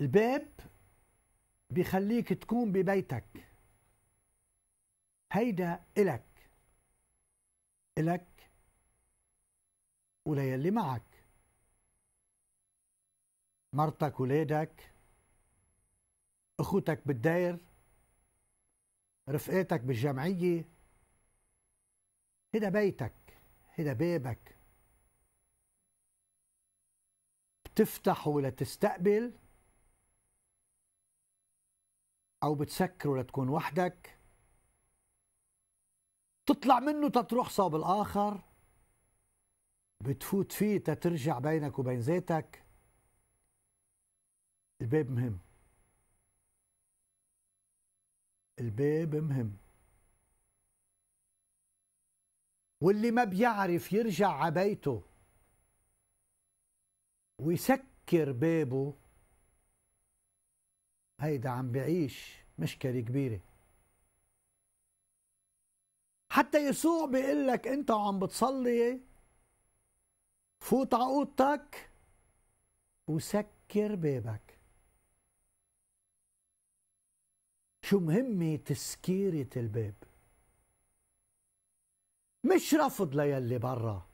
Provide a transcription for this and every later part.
الباب بيخليك تكون ببيتك هيدا إلك إلك وليلي معك مرتك ولادك اخوتك بالدير رفقاتك بالجمعية هيدا بيتك هيدا بابك بتفتحه لتستقبل او بتسكره لتكون وحدك تطلع منه تتروح صوب الاخر بتفوت فيه تترجع بينك وبين ذاتك الباب مهم الباب مهم واللي ما بيعرف يرجع عبيته ويسكر بابه هيدا عم بعيش مشكلة كبيرة حتى يسوع بيقول لك انت وعم بتصلي فوت على اوضتك وسكر بابك شو مهمة تسكيرة الباب مش رفض ليلي برا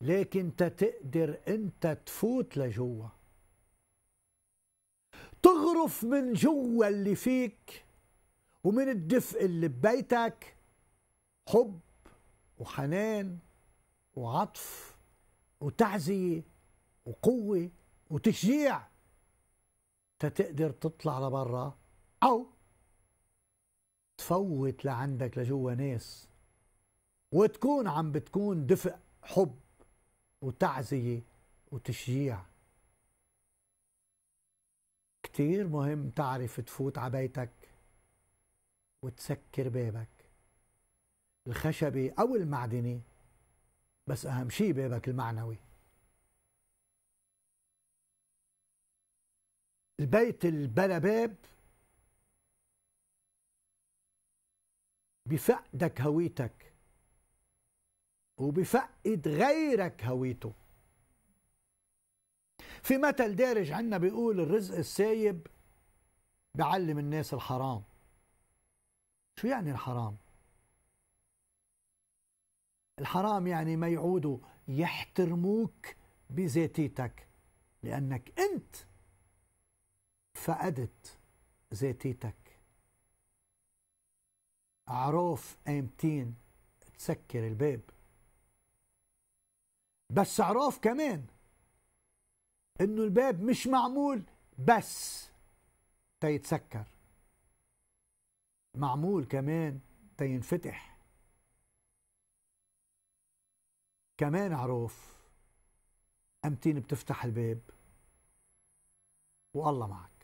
لكن تقدر انت تفوت لجوا اعرف من جوا اللي فيك ومن الدفء اللي ببيتك حب وحنان وعطف وتعزية وقوة وتشجيع تتقدر تطلع لبرا أو تفوت لعندك لجوا ناس وتكون عم بتكون دفء حب وتعزية وتشجيع كتير مهم تعرف تفوت عبيتك وتسكر بابك الخشبي أو المعدني بس أهم شي بابك المعنوي البيت البلا باب بفقدك هويتك وبفقد غيرك هويته في مثل دارج عنا بيقول الرزق السايب بيعلم الناس الحرام شو يعني الحرام الحرام يعني ما يعودوا يحترموك بذاتيتك لأنك أنت فقدت ذاتيتك عروف قيمتين تسكر الباب بس عروف كمان انه الباب مش معمول بس تيتسكر معمول كمان تينفتح كمان عروف امتين بتفتح الباب والله معك